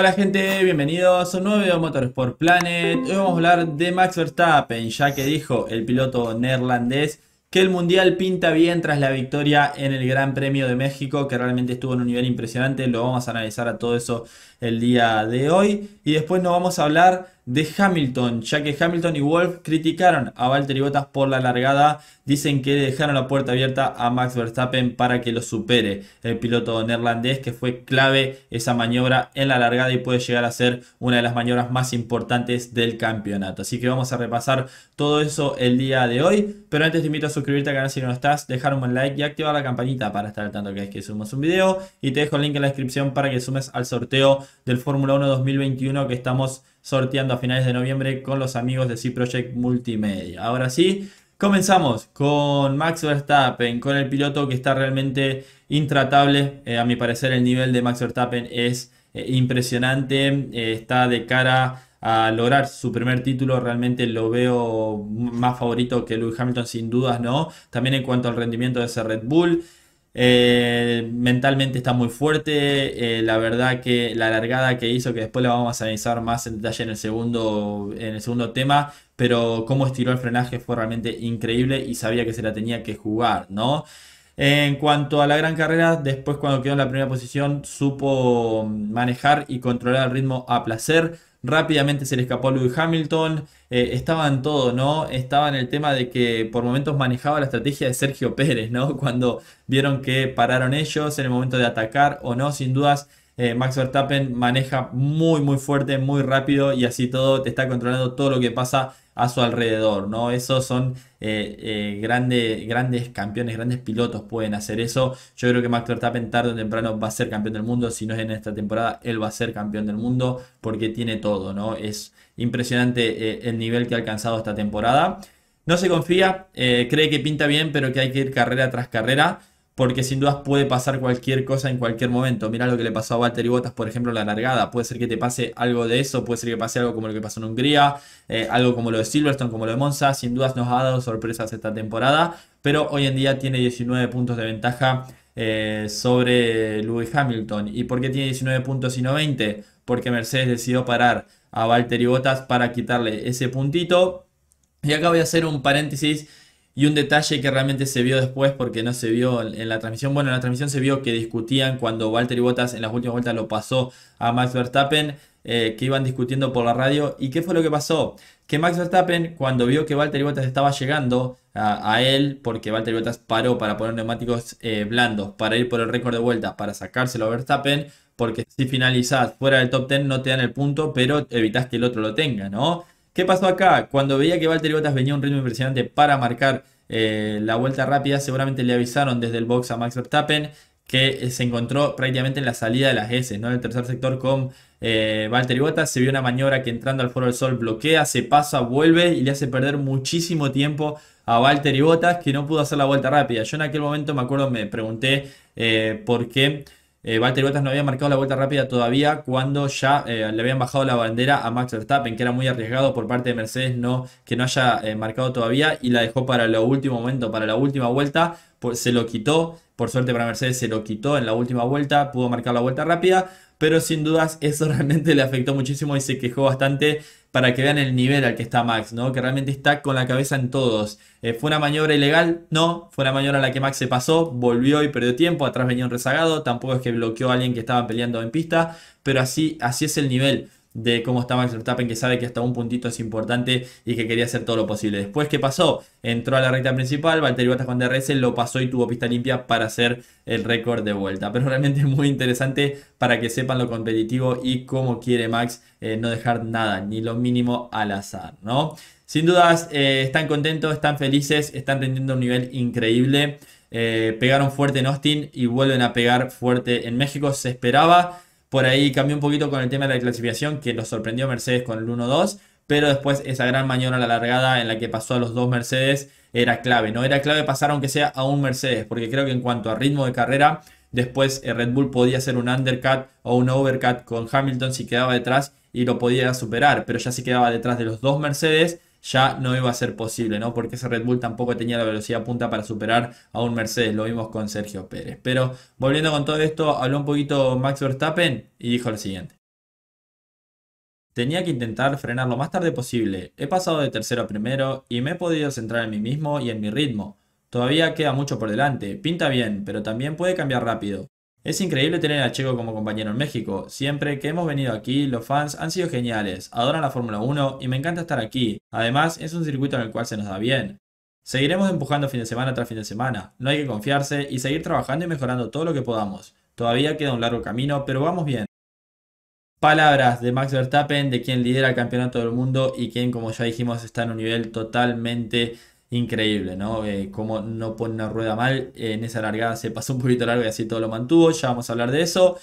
Hola gente, bienvenidos a un nuevo video Motorsport Planet. Hoy vamos a hablar de Max Verstappen, ya que dijo el piloto neerlandés que el Mundial pinta bien tras la victoria en el Gran Premio de México, que realmente estuvo en un nivel impresionante. Lo vamos a analizar a todo eso el día de hoy. Y después nos vamos a hablar de Hamilton, ya que Hamilton y Wolf criticaron a Valtteri Bottas por la largada, dicen que dejaron la puerta abierta a Max Verstappen para que lo supere. El piloto neerlandés que fue clave esa maniobra en la largada y puede llegar a ser una de las maniobras más importantes del campeonato. Así que vamos a repasar todo eso el día de hoy, pero antes te invito a suscribirte al canal si no estás, dejar un buen like y activar la campanita para estar al tanto cada vez que subimos un video y te dejo el link en la descripción para que sumes al sorteo del Fórmula 1 2021 que estamos sorteando a finales de noviembre con los amigos de C Project Multimedia. Ahora sí, comenzamos con Max Verstappen, con el piloto que está realmente intratable. Eh, a mi parecer el nivel de Max Verstappen es eh, impresionante, eh, está de cara a lograr su primer título, realmente lo veo más favorito que Lewis Hamilton, sin dudas, ¿no? También en cuanto al rendimiento de ese Red Bull. Eh, mentalmente está muy fuerte. Eh, la verdad que la largada que hizo, que después la vamos a analizar más en detalle en el segundo, en el segundo tema, pero cómo estiró el frenaje fue realmente increíble y sabía que se la tenía que jugar, ¿no? En cuanto a la gran carrera, después cuando quedó en la primera posición, supo manejar y controlar el ritmo a placer rápidamente se le escapó a Lewis Hamilton, eh, estaba en todo, ¿no? Estaba en el tema de que por momentos manejaba la estrategia de Sergio Pérez, ¿no? Cuando vieron que pararon ellos en el momento de atacar o no, sin dudas. Eh, Max Verstappen maneja muy muy fuerte, muy rápido y así todo te está controlando todo lo que pasa a su alrededor, ¿no? Esos son eh, eh, grandes, grandes campeones, grandes pilotos pueden hacer eso. Yo creo que Max Verstappen tarde o temprano va a ser campeón del mundo, si no es en esta temporada, él va a ser campeón del mundo porque tiene todo, ¿no? Es impresionante eh, el nivel que ha alcanzado esta temporada. No se confía, cree que pinta bien, pero que hay que ir carrera tras carrera porque sin dudas puede pasar cualquier cosa en cualquier momento. Mira lo que le pasó a Valtteri Bottas, por ejemplo, la largada. Puede ser que te pase algo de eso, puede ser que pase algo como lo que pasó en Hungría, eh, algo como lo de Silverstone, como lo de Monza. Sin dudas nos ha dado sorpresas esta temporada, pero hoy en día tiene 19 puntos de ventaja eh, sobre Lewis Hamilton. ¿Y por qué tiene 19 puntos y no 20? Porque Mercedes decidió parar a Valtteri Bottas para quitarle ese puntito. Y acá voy a hacer un paréntesis y un detalle que realmente se vio después, porque no se vio en la transmisión, bueno, en la transmisión se vio que discutían cuando Valtteri Bottas en las últimas vueltas lo pasó a Max Verstappen, eh, que iban discutiendo por la radio. ¿Y qué fue lo que pasó? Que Max Verstappen, cuando vio que Valtteri Bottas estaba llegando a, él, porque Valtteri Bottas paró para poner neumáticos eh, blandos, para ir por el récord de vueltas, para sacárselo a Verstappen, porque si finalizás fuera del top 10 no te dan el punto, pero evitas que el otro lo tenga, ¿no? ¿Qué pasó acá? Cuando veía que Valtteri Bottas venía a un ritmo impresionante para marcar eh, la vuelta rápida, seguramente le avisaron desde el box a Max Verstappen que eh, se encontró prácticamente en la salida de las S, ¿no? En el tercer sector con eh, Valtteri Bottas. Se vio una maniobra que entrando al foro del sol bloquea, se pasa, vuelve y le hace perder muchísimo tiempo a Valtteri Bottas que no pudo hacer la vuelta rápida. Yo en aquel momento me acuerdo, me pregunté eh, por qué eh, Valtteri Bottas no había marcado la vuelta rápida todavía cuando ya eh, le habían bajado la bandera a Max Verstappen, que era muy arriesgado por parte de Mercedes no, que no haya eh, marcado todavía y la dejó para el último momento, para la última vuelta. se lo quitó, por suerte para Mercedes se lo quitó en la última vuelta, pudo marcar la vuelta rápida, pero sin dudas eso realmente le afectó muchísimo y se quejó bastante para que vean el nivel al que está Max, ¿no? Que realmente está con la cabeza en todos. Eh, ¿Fue una maniobra ilegal? No, fue una maniobra a la que Max se pasó, volvió y perdió tiempo, atrás venía un rezagado, tampoco es que bloqueó a alguien que estaba peleando en pista, pero así, así es el nivel de cómo está Max Verstappen, que sabe que hasta un puntito es importante y que quería hacer todo lo posible. Después, ¿qué pasó? Entró a la recta principal, Valtteri Bottas con DRS lo pasó y tuvo pista limpia para hacer el récord de vuelta. Pero realmente es muy interesante para que sepan lo competitivo y cómo quiere Max eh, no dejar nada, ni lo mínimo al azar, ¿no? Sin dudas, eh, están contentos, están felices, están rindiendo un nivel increíble. Eh, pegaron fuerte en Austin y vuelven a pegar fuerte en México. Se esperaba por ahí eh. cambió un poquito con el tema de la clasificación, que lo sorprendió Mercedes con el 1-2, pero después esa gran maniobra largada en la que pasó a los dos Mercedes era clave, ¿no? Era clave pasar aunque sea a un Mercedes, porque creo que en cuanto a ritmo de carrera, después eh, Red Bull podía hacer un undercut o un overcut con Hamilton si quedaba detrás y lo podía superar, pero ya si quedaba detrás de los dos Mercedes, ya no iba a ser posible, ¿no? Porque ese Red Bull tampoco tenía la velocidad punta para superar a un Mercedes, lo vimos con Sergio Pérez. Pero volviendo con todo esto, habló un poquito Max Verstappen y dijo lo siguiente. Tenía que intentar frenar lo más tarde posible. He pasado de tercero a primero y me he podido centrar en mí mismo y en mi ritmo. Todavía queda mucho por delante, pinta bien, pero también puede cambiar rápido. Es increíble tener a Checo como compañero en México. Siempre que hemos venido aquí, los fans han sido geniales, adoran la Fórmula 1 y me encanta estar aquí. Además, es un circuito en el cual se nos da bien. Seguiremos empujando fin de semana tras fin de semana. No hay que confiarse y seguir trabajando y mejorando todo lo que podamos. Todavía queda un largo camino, pero vamos bien. Palabras de Max Verstappen, de quien lidera el campeonato del mundo y quien, como ya dijimos, está en un nivel totalmente increíble, ¿no? Eh, Como no pone una rueda mal, en esa largada se pasó un poquito largo y así todo lo mantuvo, ya vamos a hablar de eso.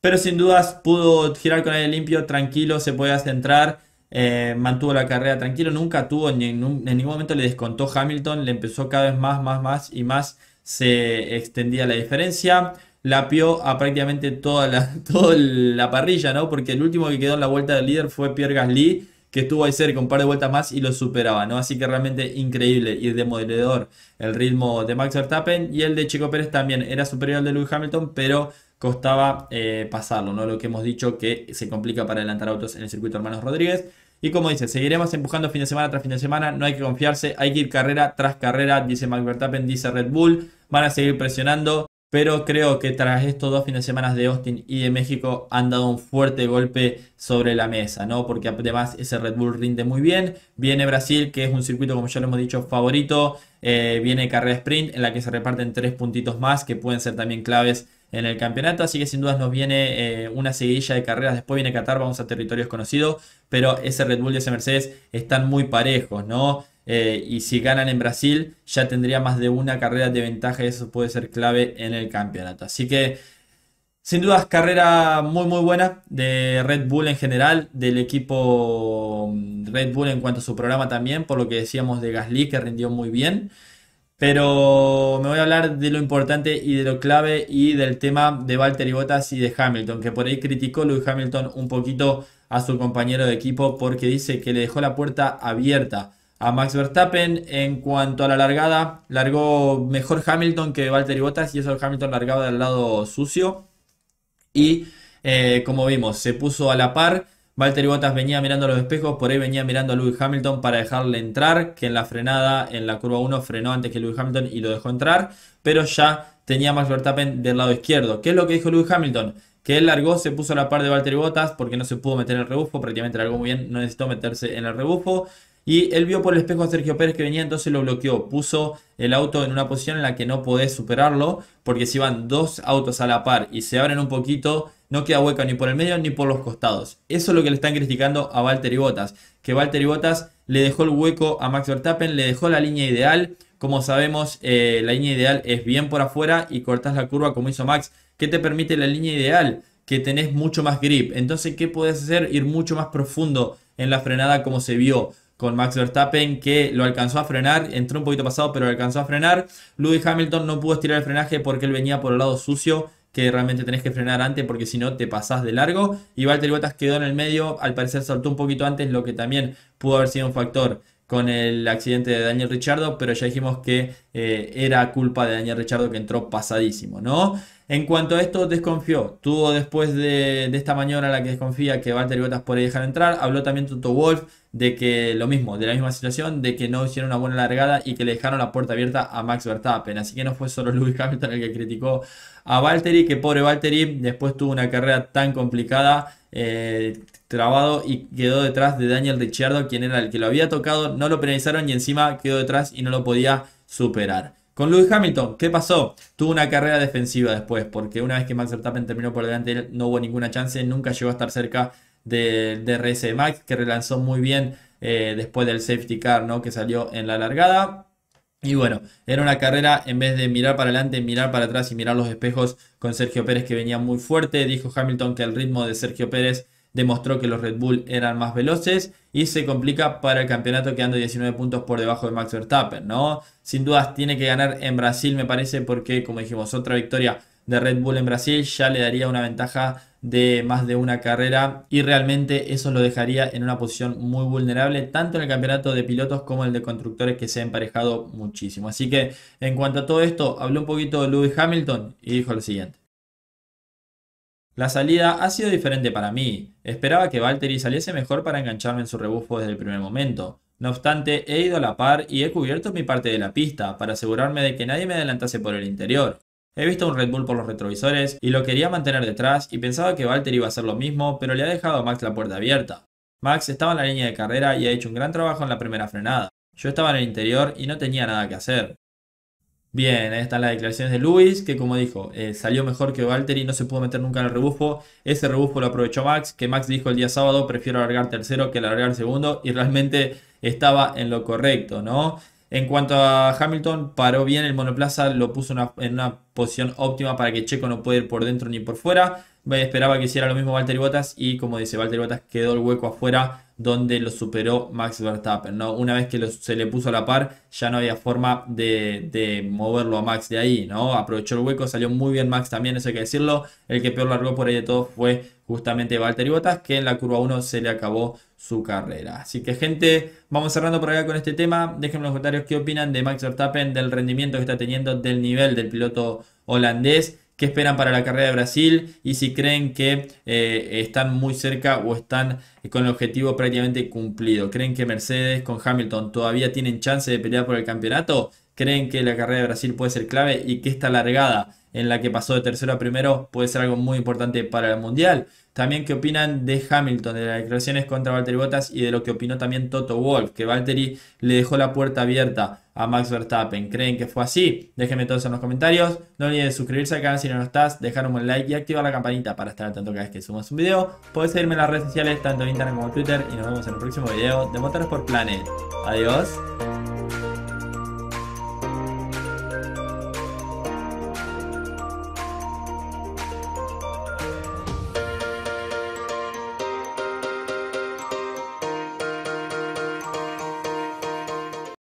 Pero sin dudas pudo girar con aire limpio, tranquilo, se puede centrar, eh, mantuvo la carrera tranquilo, nunca tuvo, ni en, ningún momento le descontó Hamilton, le empezó cada vez más, más, más y más se extendía la diferencia lapió a prácticamente toda la, toda la parrilla, ¿no? Porque el último que quedó en la vuelta del líder fue Pierre Gasly que estuvo ahí cerca un par de vueltas más y lo superaba, ¿no? Así que realmente increíble y demoledor el ritmo de Max Verstappen y el de Chico Pérez también era superior al de Lewis Hamilton, pero costaba eh, pasarlo, ¿no? Lo que hemos dicho que se complica para adelantar autos en el circuito Hermanos Rodríguez. Y como dice, seguiremos empujando fin de semana tras fin de semana, no hay que confiarse, hay que ir carrera tras carrera, dice Max Verstappen, dice Red Bull, van a seguir presionando pero creo que tras estos dos fines de semana de Austin y de México han dado un fuerte golpe sobre la mesa, ¿no? Porque además ese Red Bull rinde muy bien. Viene Brasil, que es un circuito, como ya lo hemos dicho, favorito. Eh, viene carrera sprint, en la que se reparten tres puntitos más, que pueden ser también claves en el campeonato. Así que sin dudas nos viene eh, una seguidilla de carreras. Después viene Qatar, vamos a territorios conocidos. Pero ese Red Bull y ese Mercedes están muy parejos, ¿no? Eh, y si ganan en Brasil, ya tendría más de una carrera de ventaja y eso puede ser clave en el campeonato. Así que, sin dudas, carrera muy, muy buena de Red Bull en general, del equipo mm, Red Bull en cuanto a su programa también, por lo que decíamos de Gasly, que rindió muy bien. Pero me voy a hablar de lo importante y de lo clave y del tema de Valtteri Bottas y de Hamilton, que por ahí criticó Lewis Hamilton un poquito a su compañero de equipo porque dice que le dejó la puerta abierta a Max Verstappen. En cuanto a la largada, largó mejor Hamilton que Valtteri Bottas y eso Hamilton largaba del lado sucio. Y eh, como vimos, se puso a la par. Valtteri Bottas venía mirando los espejos, por ahí venía mirando a Lewis Hamilton para dejarle entrar, que en la frenada, en la curva 1, frenó antes que Lewis Hamilton y lo dejó entrar, pero ya tenía Max Verstappen del lado izquierdo. ¿Qué es lo que dijo Lewis Hamilton? que él largó, se puso a la par de Valtteri Bottas porque no se pudo meter en el rebufo, prácticamente largó muy bien, no necesitó meterse en el rebufo. Y él vio por el espejo a Sergio Pérez que venía, entonces lo bloqueó. Puso el auto en una posición en la que no podés superarlo, porque si van dos autos a la par y se abren un poquito, no queda hueco ni por el medio ni por los costados. Eso es lo que le están criticando a Valtteri Bottas, que Valtteri Bottas le dejó el hueco a Max Verstappen, le dejó la línea ideal. Como sabemos, eh, la línea ideal es bien por afuera y cortás la curva como hizo Max. ¿Qué te permite la línea ideal? Que tenés mucho más grip. Entonces, ¿qué puedes hacer? Ir mucho más profundo en la frenada como se vio con Max Verstappen que lo alcanzó a frenar, entró un poquito pasado pero lo alcanzó a frenar. Louis Hamilton no pudo estirar el frenaje porque él venía por el lado sucio que realmente tenés que frenar antes porque si no te pasás de largo. Y Valtteri Bottas quedó en el medio, al parecer saltó un poquito antes, lo que también pudo haber sido un factor con el accidente de Daniel Richardo, pero ya dijimos que eh, era culpa de Daniel Richardo que entró pasadísimo, ¿no? En cuanto a esto, desconfió. Tuvo después de, esta mañana la que desconfía que Valtteri Bottas podría dejar entrar. Habló también Toto Wolf de que lo mismo, de la misma situación, de que no hicieron una buena largada y que le dejaron la puerta abierta a Max Verstappen. Así que no fue solo Lewis Hamilton el que criticó a Valtteri, que pobre Valtteri después tuvo una carrera tan complicada, eh, trabado y quedó detrás de Daniel Ricciardo, quien era el que lo había tocado, no lo penalizaron y encima quedó detrás y no lo podía superar. Con Lewis Hamilton, ¿qué pasó? Tuvo una carrera defensiva después, porque una vez que Max Verstappen terminó por delante, él no hubo ninguna chance, nunca llegó a estar cerca del DRS de Max, que relanzó muy bien eh, después del safety car ¿no? que salió en la largada. Y bueno, era una carrera en vez de mirar para adelante, mirar para atrás y mirar los espejos con Sergio Pérez que venía muy fuerte. Dijo Hamilton que el ritmo de Sergio Pérez demostró que los Red Bull eran más veloces y se complica para el campeonato quedando 19 puntos por debajo de Max Verstappen, ¿no? Sin dudas tiene que ganar en Brasil, me parece, porque como dijimos, otra victoria de Red Bull en Brasil ya le daría una ventaja de más de una carrera y realmente eso lo dejaría en una posición muy vulnerable tanto en el campeonato de pilotos como en el de constructores que se ha emparejado muchísimo. Así que en cuanto a todo esto, habló un poquito Lewis Hamilton y dijo lo siguiente. La salida ha sido diferente para mí. Esperaba que Valtteri saliese mejor para engancharme en su rebufo desde el primer momento. No obstante, he ido a la par y he cubierto mi parte de la pista para asegurarme de que nadie me adelantase por el interior. He visto un Red Bull por los retrovisores y lo quería mantener detrás y pensaba que Valtteri iba a hacer lo mismo, pero le ha dejado a Max la puerta abierta. Max estaba en la línea de carrera y ha hecho un gran trabajo en la primera frenada. Yo estaba en el interior y no tenía nada que hacer. Bien, ahí están las declaraciones de Luis, que como dijo, eh, salió mejor que Valtteri, no se pudo meter nunca en el rebufo. Ese rebufo lo aprovechó Max, que Max dijo el día sábado, prefiero alargar tercero que alargar segundo, y realmente estaba en lo correcto, ¿no? En cuanto a Hamilton, paró bien el monoplaza, lo puso en una posición óptima para que Checo no pueda ir por dentro ni por fuera. esperaba que hiciera lo mismo Valtteri Bottas y como dice Valtteri Bottas, quedó el hueco afuera donde lo superó Max Verstappen. ¿no? Una vez que se le puso a la par, ya no había forma de, moverlo a Max de ahí. ¿no? Aprovechó el hueco, salió muy bien Max también, eso hay que decirlo. El que peor largó por ahí de todo fue justamente Valtteri Bottas, que en la curva 1 se le acabó su carrera. Así que gente, vamos cerrando por acá con este tema. Déjenme en los comentarios qué opinan de Max Verstappen, del rendimiento que está teniendo, del nivel del piloto holandés qué esperan para la carrera de Brasil y si creen que eh, están muy cerca o están con el objetivo prácticamente cumplido. ¿Creen que Mercedes con Hamilton todavía tienen chance de pelear por el campeonato? ¿Creen que la carrera de Brasil puede ser clave y que esta largada en la que pasó de tercero a primero puede ser algo muy importante para el Mundial? También, ¿qué opinan de Hamilton, de las declaraciones contra Valtteri Bottas y de lo que opinó también Toto Wolf, que Valtteri le dejó la puerta abierta a Max Verstappen? ¿Creen que fue así? Déjenme todos en los comentarios. No olviden suscribirse al canal si no lo estás, dejar un buen like y activar la campanita para estar al tanto cada vez que subamos un video. Puedes seguirme en las redes sociales, tanto en Instagram como en Twitter, y nos vemos en el próximo video de Motores por Planet. Adiós.